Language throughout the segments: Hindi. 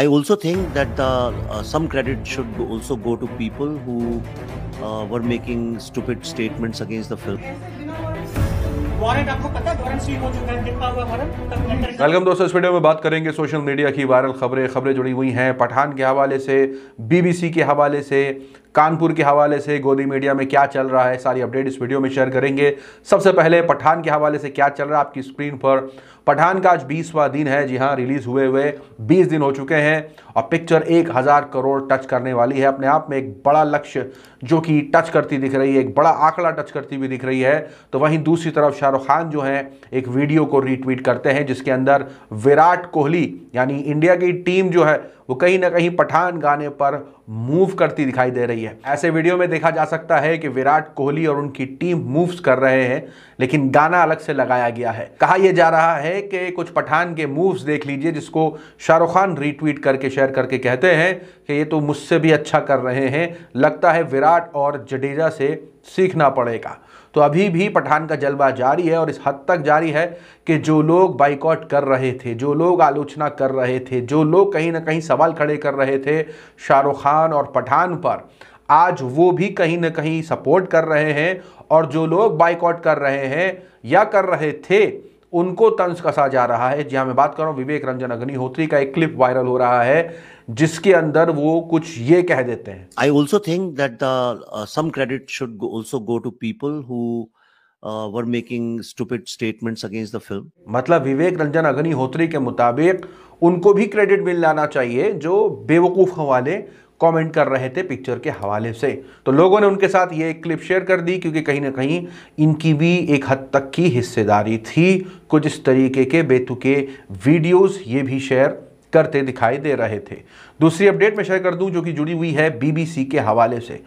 I also think that the, uh, some credit should also go to people who uh, were making stupid statements against the film. Welcome दोस्तों इस वीडियो में बात करेंगे सोशल मीडिया की वायरल खबरें खबरें जुड़ी हुई हैं पठान के हवाले से बीबीसी के हवाले से कानपुर के हवाले से गोदी मीडिया में क्या चल रहा है सारी अपडेट इस वीडियो में शेयर करेंगे सबसे पहले पठान के हवाले से क्या चल रहा है आपकी स्क्रीन पर पठान का आज बीसवा दिन है जी हाँ रिलीज हुए हुए बीस दिन हो चुके हैं और पिक्चर एक हज़ार करोड़ टच करने वाली है अपने आप में एक बड़ा लक्ष्य जो कि टच करती दिख रही है एक बड़ा आंकड़ा टच करती हुई दिख रही है तो वहीं दूसरी तरफ शाहरुख खान जो है एक वीडियो को रीट्वीट करते हैं जिसके अंदर अंदर विराट कोहली यानी इंडिया की टीम जो है वो कहीं ना कहीं पठान गाने पर मूव करती दिखाई दे रही है ऐसे वीडियो में देखा जा सकता है कि विराट कोहली और उनकी टीम मूव्स कर रहे हैं लेकिन गाना अलग से लगाया गया है कहा यह जा रहा है कि कुछ पठान के मूव्स देख लीजिए जिसको शाहरुख खान रीट्वीट करके शेयर करके कहते हैं कि ये तो मुझसे भी अच्छा कर रहे हैं लगता है विराट और जडेजा से सीखना पड़ेगा तो अभी भी पठान का जलवा जारी है और इस हद तक जारी है कि जो लोग बाइकआउट कर रहे थे जो लोग आलोचना कर रहे थे जो लोग कहीं ना कहीं सवाल खड़े कर रहे थे शाहरुख खान और पठान पर आज वो भी कहीं ना कहीं सपोर्ट कर रहे हैं और जो लोग बाइकआउट कर रहे हैं या कर रहे थे उनको तंज कसा जा रहा है जी हाँ मैं बात कर रहा हूँ विवेक रंजन अग्निहोत्री का एक क्लिप वायरल हो रहा है जिसके अंदर वो कुछ ये कह देते हैं I also think that the some credit should also go to people who were making stupid statements against the film मतलब विवेक रंजन अग्निहोत्री के मुताबिक उनको भी क्रेडिट मिल जाना चाहिए जो बेवकूफ़ हवाले कमेंट कर रहे थे पिक्चर के हवाले से तो लोगों ने उनके साथ ये एक क्लिप शेयर कर दी क्योंकि कहीं ना कहीं इनकी भी एक हद तक की हिस्सेदारी थी कुछ इस तरीके के बेतुके वीडियोस ये भी शेयर करते दिखाई दे रहे थे दूसरी अपडेट में शेयर कर दूं जो कि जुड़ी हुई है बीबीसी के हवाले से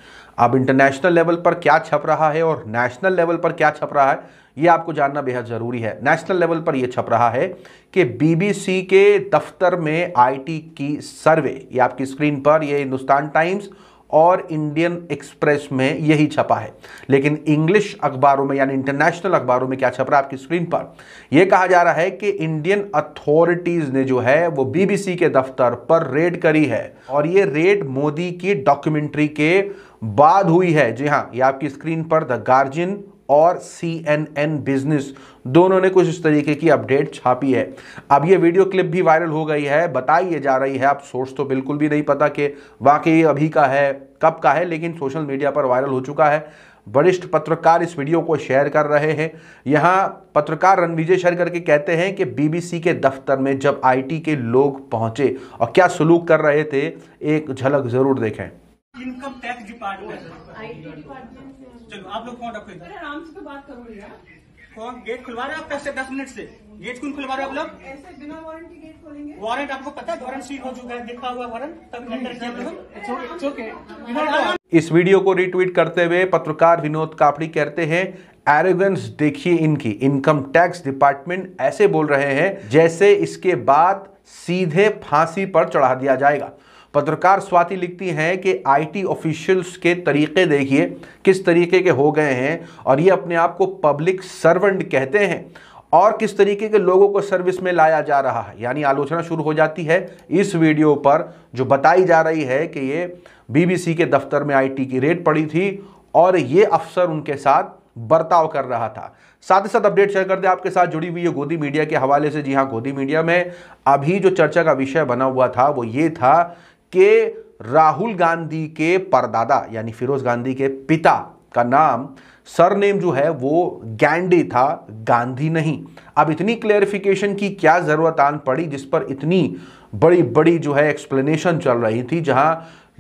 अब इंटरनेशनल लेवल पर क्या छप रहा है और नेशनल लेवल पर क्या छप रहा है ये आपको जानना बेहद ज़रूरी है नेशनल लेवल पर यह छप रहा है कि बीबीसी के दफ्तर में आईटी की सर्वे ये आपकी स्क्रीन पर ये हिंदुस्तान टाइम्स और इंडियन एक्सप्रेस में यही छपा है लेकिन इंग्लिश अखबारों में यानी इंटरनेशनल अखबारों में क्या छप रहा है आपकी स्क्रीन पर यह कहा जा रहा है कि इंडियन अथॉरिटीज ने जो है वो बीबीसी के दफ्तर पर रेड करी है और ये रेड मोदी की डॉक्यूमेंट्री के बाद हुई है जी हाँ ये आपकी स्क्रीन पर द गार्जियन और सी एन एन बिजनेस दोनों ने कुछ इस तरीके की अपडेट छापी है अब ये वीडियो क्लिप भी वायरल हो गई है बताई जा रही है आप सोर्स तो बिल्कुल भी नहीं पता कि वाकई अभी का है कब का है लेकिन सोशल मीडिया पर वायरल हो चुका है वरिष्ठ पत्रकार इस वीडियो को शेयर कर रहे हैं यहाँ पत्रकार रणविजय शेयर करके कहते हैं कि बीबीसी के दफ्तर में जब आईटी के लोग पहुंचे और क्या सलूक कर रहे थे एक झलक जरूर देखें इनकम टैक्स डिपार्टमेंट डिपार्टमेंट चलो आप लोग कौन रखो इधर आराम से तो बात करो यार कौन गेट खुलवा रहे हो आप कब से दस मिनट से गेट क्यों खुलवा रहे हो आप लोग ऐसे बिना वारंटी गेट खोलेंगे वारंट आपको पता है वारंट सील हो चुका है दिखा हुआ वारंट तब एंटर किया इस वीडियो को रीट्वीट करते हुए पत्रकार विनोद कापड़ी कहते हैं एरोगेंस देखिए इनकी इनकम टैक्स डिपार्टमेंट ऐसे बोल रहे हैं जैसे इसके बाद सीधे फांसी पर चढ़ा दिया जाएगा पत्रकार स्वाति लिखती हैं कि आईटी ऑफिशियल्स के तरीके देखिए किस तरीके के हो गए हैं और ये अपने आप को पब्लिक सर्वेंट कहते हैं और किस तरीके के लोगों को सर्विस में लाया जा रहा है यानी आलोचना शुरू हो जाती है इस वीडियो पर जो बताई जा रही है कि ये बीबीसी के दफ्तर में आईटी की रेट पड़ी थी और ये अफसर उनके साथ बर्ताव कर रहा था साथ ही साथ अपडेट शेयर दे आपके साथ जुड़ी हुई है गोदी मीडिया के हवाले से जी हाँ गोदी मीडिया में अभी जो चर्चा का विषय बना हुआ था वो ये था कि राहुल गांधी के परदादा यानी फिरोज गांधी के पिता का नाम सरनेम जो है वो गैंडी था गांधी नहीं अब इतनी क्लेरिफिकेशन की क्या ज़रूरत आन पड़ी जिस पर इतनी बड़ी बड़ी जो है एक्सप्लेनेशन चल रही थी जहां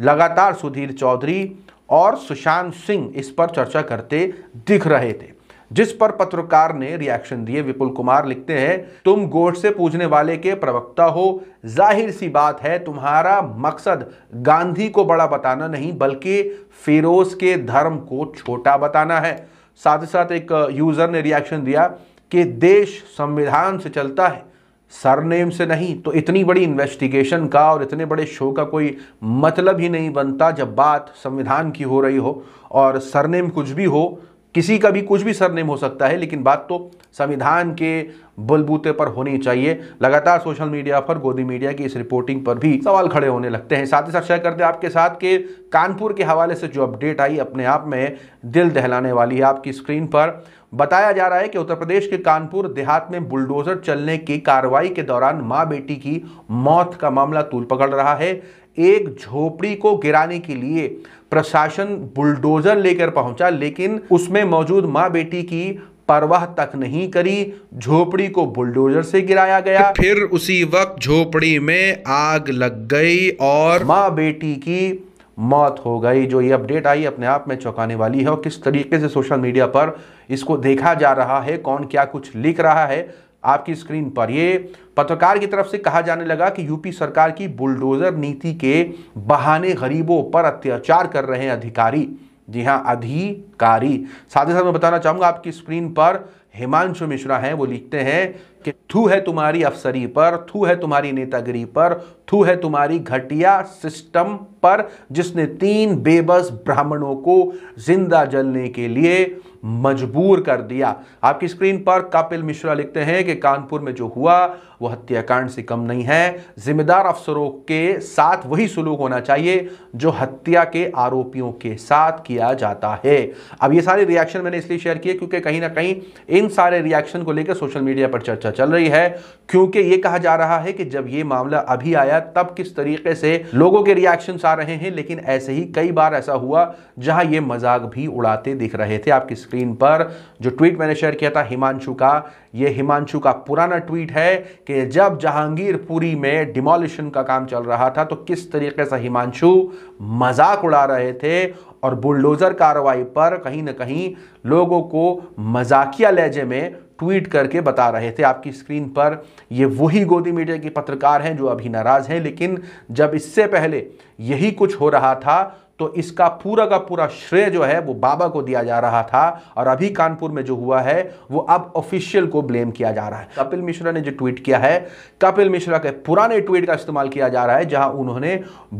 लगातार सुधीर चौधरी और सुशांत सिंह इस पर चर्चा करते दिख रहे थे जिस पर पत्रकार ने रिएक्शन दिए विपुल कुमार लिखते हैं तुम गोट से पूछने वाले के प्रवक्ता हो जाहिर सी बात है तुम्हारा मकसद गांधी को बड़ा बताना नहीं बल्कि फिरोज के धर्म को छोटा बताना है साथ ही साथ एक यूजर ने रिएक्शन दिया कि देश संविधान से चलता है सरनेम से नहीं तो इतनी बड़ी इन्वेस्टिगेशन का और इतने बड़े शो का कोई मतलब ही नहीं बनता जब बात संविधान की हो रही हो और सरनेम कुछ भी हो किसी का भी कुछ भी सरनेम हो सकता है लेकिन बात तो संविधान के बलबूते पर होनी चाहिए लगातार सोशल मीडिया पर गोदी मीडिया की इस रिपोर्टिंग पर भी सवाल खड़े होने लगते हैं साथ ही साथ शेयर करते हैं आपके साथ के कानपुर के हवाले से जो अपडेट आई अपने आप में दिल दहलाने वाली है आपकी स्क्रीन पर बताया जा रहा है कि उत्तर प्रदेश के कानपुर देहात में बुलडोजर चलने की कार्रवाई के दौरान माँ बेटी की मौत का मामला तूल पकड़ रहा है एक झोपड़ी को गिराने के लिए प्रशासन बुलडोजर लेकर पहुंचा लेकिन उसमें मौजूद माँ बेटी की परवाह तक नहीं करी झोपड़ी को बुलडोजर से गिराया गया तो फिर उसी वक्त झोपड़ी में आग लग गई और माँ बेटी की मौत हो गई जो ये अपडेट आई अपने आप में चौंकाने वाली है और किस तरीके से सोशल मीडिया पर इसको देखा जा रहा है कौन क्या कुछ लिख रहा है आपकी स्क्रीन पर ये पत्रकार की तरफ से कहा जाने लगा कि यूपी सरकार की बुलडोजर नीति के बहाने गरीबों पर अत्याचार कर रहे हैं अधिकारी जी हाँ अधिकारी साथ ही साथ मैं बताना चाहूंगा आपकी स्क्रीन पर हिमांशु मिश्रा हैं वो लिखते हैं कि थू है तुम्हारी अफसरी पर थू है तुम्हारी नेतागिरी पर थू है तुम्हारी घटिया सिस्टम पर जिसने तीन बेबस ब्राह्मणों को जिंदा जलने के लिए मजबूर कर दिया आपकी स्क्रीन पर कपिल मिश्रा लिखते हैं कि कानपुर में जो हुआ वह हत्याकांड से कम नहीं है जिम्मेदार अफसरों के साथ वही सुलूक होना चाहिए जो हत्या के आरोपियों के साथ किया जाता है अब ये सारे रिएक्शन मैंने इसलिए शेयर किए क्योंकि कहीं ना कहीं इन सारे रिएक्शन को लेकर सोशल मीडिया पर चर्चा चल रही है क्योंकि ये कहा जा रहा है कि जब ये मामला अभी आया तब किस तरीके से लोगों के रिएक्शन आ रहे हैं लेकिन ऐसे ही कई बार ऐसा हुआ जहां ये मजाक भी उड़ाते दिख रहे थे आपकी स्क्रीन पर जो ट्वीट मैंने शेयर किया था हिमांशु का ये हिमांशु का पुराना ट्वीट है कि जब जहांगीरपुरी में डिमोलिशन का काम चल रहा था तो किस तरीके से हिमांशु मजाक उड़ा रहे थे और बुलडोज़र कार्रवाई पर कहीं ना कहीं लोगों को मजाकिया लहजे में ट्वीट करके बता रहे थे आपकी स्क्रीन पर ये वही गोदी मीडिया के पत्रकार हैं जो अभी नाराज़ हैं लेकिन जब इससे पहले यही कुछ हो रहा था तो इसका पूरा का पूरा श्रेय जो है वो बाबा को दिया जा रहा था और अभी कानपुर में जो हुआ है वो अब ऑफिशियल को ब्लेम किया जा रहा है कपिल मिश्रा ने जो ट्वीट किया है कपिल मिश्रा के पुराने ट्वीट का इस्तेमाल किया जा रहा है जहां उन्होंने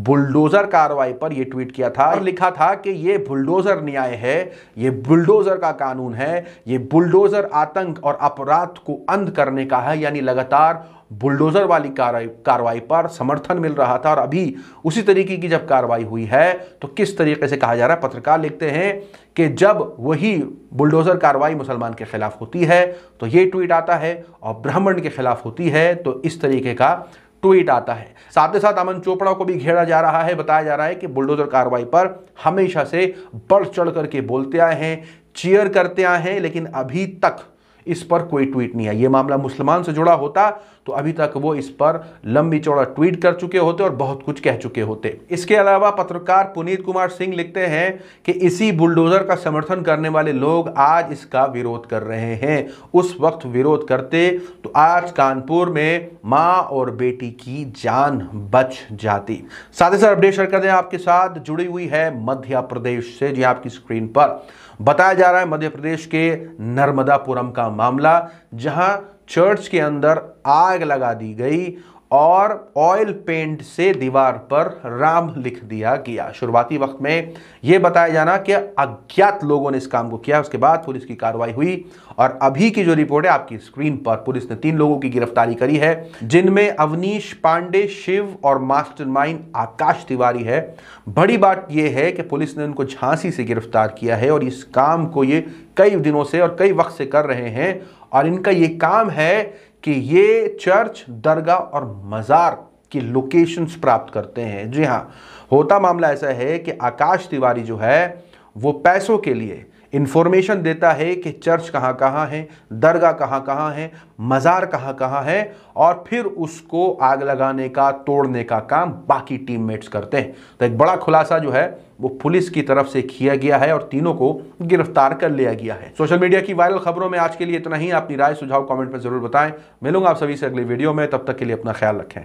बुलडोजर कार्रवाई पर यह ट्वीट किया था और लिखा था कि यह बुलडोजर न्याय है यह बुलडोजर का कानून है यह बुलडोजर आतंक और अपराध को अंध करने का है यानी लगातार बुलडोज़र वाली कार्रवाई पर समर्थन मिल रहा था और अभी उसी तरीके की जब कार्रवाई हुई है तो किस तरीके से कहा जा रहा है पत्रकार लिखते हैं कि जब वही बुलडोज़र कार्रवाई मुसलमान के ख़िलाफ़ होती है तो ये ट्वीट आता है और ब्राह्मण के ख़िलाफ़ होती है तो इस तरीके का ट्वीट आता है साथ ही साथ अमन चोपड़ा को भी घेरा जा रहा है बताया जा रहा है कि बुलडोजर कार्रवाई पर हमेशा से बढ़ चढ़ करके बोलते आए हैं चीयर करते आए हैं लेकिन अभी तक इस पर कोई ट्वीट नहीं है ये मामला मुसलमान से जुड़ा होता तो अभी तक वो इस पर लंबी चौड़ा ट्वीट कर चुके होते और बहुत कुछ कह चुके होते इसके अलावा पत्रकार पुनीत कुमार सिंह लिखते हैं कि इसी बुलडोज़र का समर्थन करने वाले लोग आज इसका विरोध कर रहे हैं उस वक्त विरोध करते तो आज कानपुर में माँ और बेटी की जान बच जाती साथ ही साथ अपडेट शेयर कर दें आपके साथ जुड़ी हुई है मध्य प्रदेश से जी आपकी स्क्रीन पर बताया जा रहा है मध्य प्रदेश के नर्मदापुरम का मामला जहां चर्च के अंदर आग लगा दी गई और ऑयल पेंट से दीवार पर राम लिख दिया गया शुरुआती वक्त में यह बताया जाना कि अज्ञात लोगों ने इस काम को किया उसके बाद पुलिस की कार्रवाई हुई और अभी की जो रिपोर्ट है आपकी स्क्रीन पर पुलिस ने तीन लोगों की गिरफ्तारी करी है जिनमें अवनीश पांडे शिव और मास्टरमाइंड आकाश तिवारी है बड़ी बात यह है कि पुलिस ने उनको झांसी से गिरफ्तार किया है और इस काम को ये कई दिनों से और कई वक्त से कर रहे हैं और इनका ये काम है कि ये चर्च दरगाह और मज़ार की लोकेशंस प्राप्त करते हैं जी हाँ होता मामला ऐसा है कि आकाश तिवारी जो है वो पैसों के लिए इन्फॉर्मेशन देता है कि चर्च कहाँ कहाँ है दरगाह कहाँ कहाँ है मज़ार कहाँ कहाँ है और फिर उसको आग लगाने का तोड़ने का काम बाकी टीममेट्स करते हैं तो एक बड़ा खुलासा जो है वो पुलिस की तरफ से किया गया है और तीनों को गिरफ्तार कर लिया गया है सोशल मीडिया की वायरल खबरों में आज के लिए इतना ही अपनी राय सुझाव कमेंट में ज़रूर बताएं मिलूंगा आप सभी से अगली वीडियो में तब तक के लिए अपना ख्याल रखें